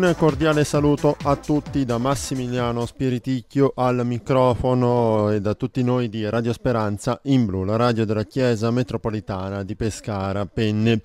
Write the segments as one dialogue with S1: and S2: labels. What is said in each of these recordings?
S1: Un cordiale saluto a tutti da Massimiliano Spiriticchio al microfono e da tutti noi di Radio Speranza in blu, la radio della Chiesa Metropolitana di Pescara Penne.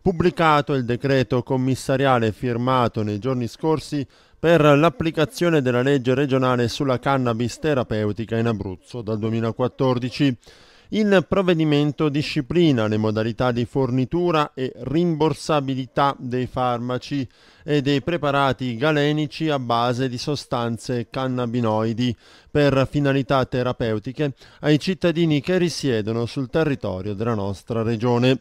S1: Pubblicato il decreto commissariale firmato nei giorni scorsi per l'applicazione della legge regionale sulla cannabis terapeutica in Abruzzo dal 2014. Il provvedimento disciplina le modalità di fornitura e rimborsabilità dei farmaci e dei preparati galenici a base di sostanze cannabinoidi per finalità terapeutiche ai cittadini che risiedono sul territorio della nostra regione.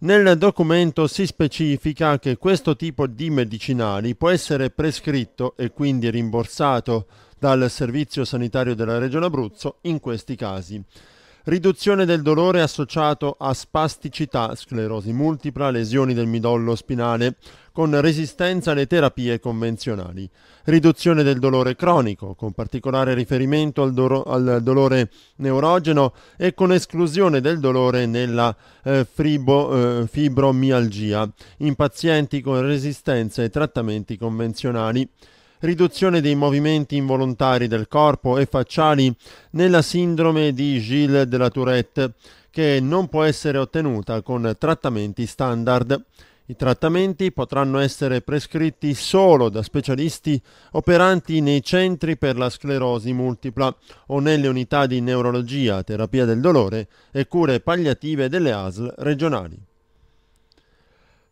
S1: Nel documento si specifica che questo tipo di medicinali può essere prescritto e quindi rimborsato dal Servizio Sanitario della Regione Abruzzo in questi casi riduzione del dolore associato a spasticità, sclerosi multipla, lesioni del midollo spinale, con resistenza alle terapie convenzionali, riduzione del dolore cronico, con particolare riferimento al, do- al dolore neurogeno e con esclusione del dolore nella eh, fribo, eh, fibromialgia, in pazienti con resistenza ai trattamenti convenzionali riduzione dei movimenti involontari del corpo e facciali nella sindrome di Gilles de la Tourette, che non può essere ottenuta con trattamenti standard. I trattamenti potranno essere prescritti solo da specialisti operanti nei centri per la sclerosi multipla o nelle unità di neurologia, terapia del dolore e cure palliative delle ASL regionali.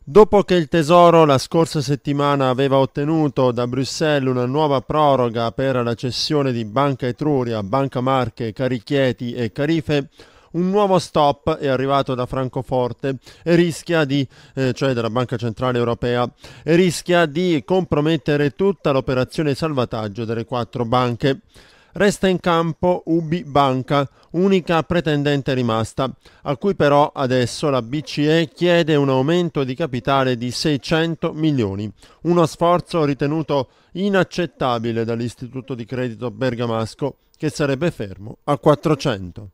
S1: Dopo che il Tesoro la scorsa settimana aveva ottenuto da Bruxelles una nuova proroga per la cessione di Banca Etruria, Banca Marche, Carichieti e Carife, un nuovo stop è arrivato da Francoforte e rischia di, eh, cioè dalla Banca Centrale Europea, e rischia di compromettere tutta l'operazione salvataggio delle quattro banche resta in campo Ubi Banca, unica pretendente rimasta, a cui però adesso la BCE chiede un aumento di capitale di 600 milioni, uno sforzo ritenuto inaccettabile dall'istituto di credito bergamasco che sarebbe fermo a 400.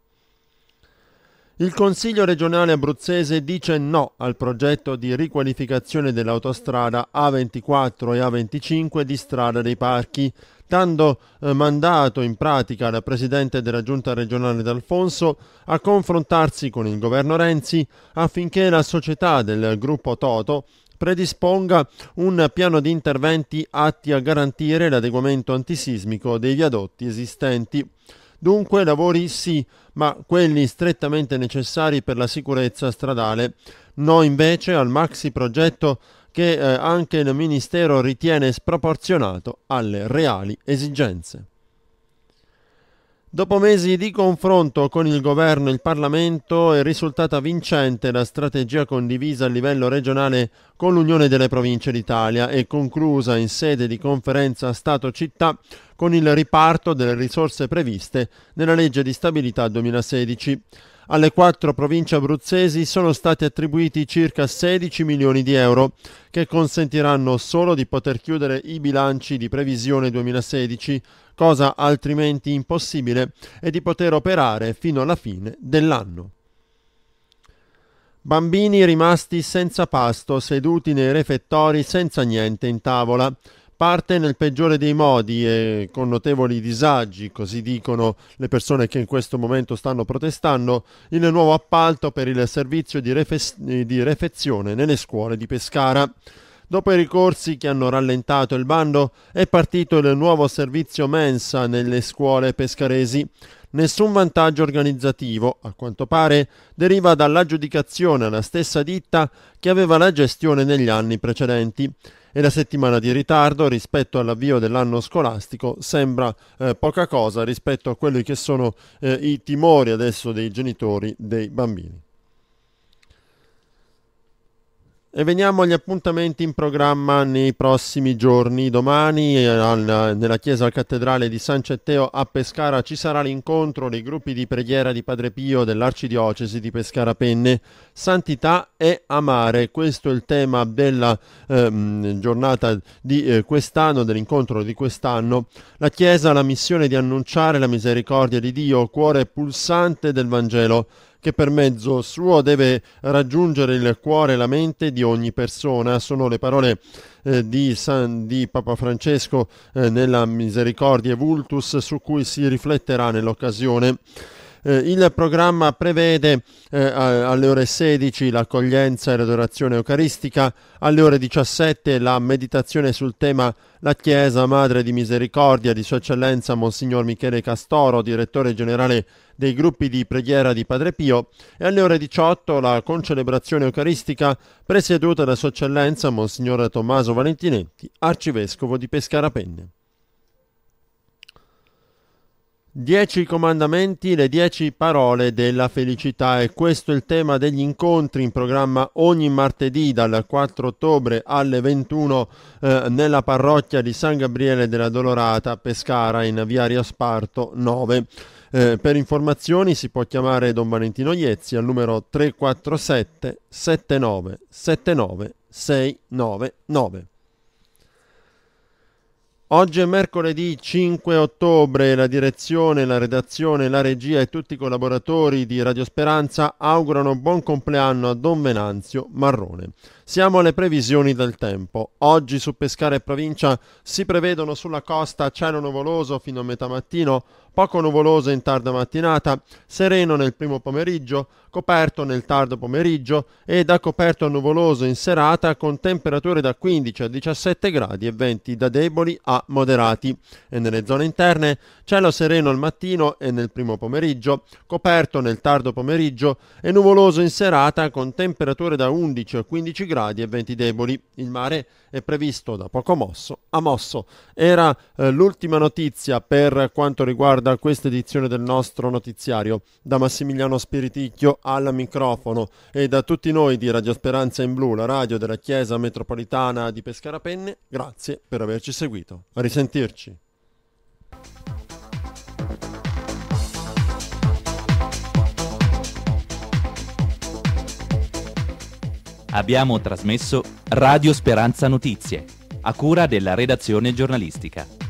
S1: Il Consiglio regionale abruzzese dice no al progetto di riqualificazione dell'autostrada A24 e A25 di Strada dei Parchi, dando eh, mandato in pratica alla Presidente della Giunta regionale D'Alfonso a confrontarsi con il governo Renzi affinché la società del gruppo Toto predisponga un piano di interventi atti a garantire l'adeguamento antisismico dei viadotti esistenti. Dunque lavori sì, ma quelli strettamente necessari per la sicurezza stradale. No invece al maxi progetto che eh, anche il Ministero ritiene sproporzionato alle reali esigenze. Dopo mesi di confronto con il governo e il Parlamento è risultata vincente la strategia condivisa a livello regionale con l'Unione delle Province d'Italia e conclusa in sede di conferenza Stato-Città con il riparto delle risorse previste nella legge di stabilità 2016. Alle quattro province abruzzesi sono stati attribuiti circa 16 milioni di euro, che consentiranno solo di poter chiudere i bilanci di previsione 2016, cosa altrimenti impossibile, e di poter operare fino alla fine dell'anno. Bambini rimasti senza pasto, seduti nei refettori senza niente in tavola parte nel peggiore dei modi e con notevoli disagi, così dicono le persone che in questo momento stanno protestando, il nuovo appalto per il servizio di, refes- di refezione nelle scuole di Pescara. Dopo i ricorsi che hanno rallentato il bando, è partito il nuovo servizio mensa nelle scuole pescaresi. Nessun vantaggio organizzativo, a quanto pare, deriva dall'aggiudicazione alla stessa ditta che aveva la gestione negli anni precedenti e la settimana di ritardo rispetto all'avvio dell'anno scolastico sembra eh, poca cosa rispetto a quelli che sono eh, i timori adesso dei genitori dei bambini. E veniamo agli appuntamenti in programma nei prossimi giorni. Domani eh, al, nella chiesa cattedrale di San Cetteo a Pescara ci sarà l'incontro dei gruppi di preghiera di Padre Pio dell'Arcidiocesi di Pescara Penne, Santità e Amare. Questo è il tema della ehm, giornata di eh, quest'anno, dell'incontro di quest'anno. La chiesa ha la missione di annunciare la misericordia di Dio, cuore pulsante del Vangelo che per mezzo suo deve raggiungere il cuore e la mente di ogni persona. Sono le parole eh, di, San, di, Papa Francesco eh, nella Misericordia Vultus su cui si rifletterà nell'occasione eh, il programma prevede eh, alle ore 16 l'accoglienza e l'adorazione eucaristica, alle ore 17 la meditazione sul tema La Chiesa Madre di Misericordia di Sua Eccellenza Monsignor Michele Castoro, direttore generale dei gruppi di preghiera di Padre Pio e alle ore 18 la concelebrazione eucaristica presieduta da Sua Eccellenza Monsignor Tommaso Valentinetti, arcivescovo di Pescarapenne. Dieci comandamenti, le dieci parole della felicità e questo è il tema degli incontri in programma ogni martedì dal 4 ottobre alle 21 eh, nella parrocchia di San Gabriele della Dolorata Pescara in via Riasparto 9. Eh, per informazioni si può chiamare Don Valentino Iezzi al numero 347 79 79 699. Oggi è mercoledì 5 ottobre, la direzione, la redazione, la regia e tutti i collaboratori di Radio Speranza augurano buon compleanno a Don Venanzio Marrone. Siamo alle previsioni del tempo. Oggi su Pescara e provincia si prevedono sulla costa cielo nuvoloso fino a metà mattino, poco nuvoloso in tarda mattinata, sereno nel primo pomeriggio, coperto nel tardo pomeriggio e da coperto a nuvoloso in serata con temperature da 15 a 17 gradi e venti da deboli a moderati. E nelle zone interne cielo sereno al mattino e nel primo pomeriggio, coperto nel tardo pomeriggio e nuvoloso in serata con temperature da 11 a 15 gradi e venti deboli. Il mare è previsto da poco mosso a mosso. Era eh, l'ultima notizia per quanto riguarda riguarda questa edizione del nostro notiziario. Da Massimiliano Spiriticchio al microfono e da tutti noi di Radio Speranza in Blu, la radio della Chiesa Metropolitana di Pescarapenne, grazie per averci seguito. A risentirci. Abbiamo trasmesso Radio Speranza Notizie, a cura della redazione giornalistica.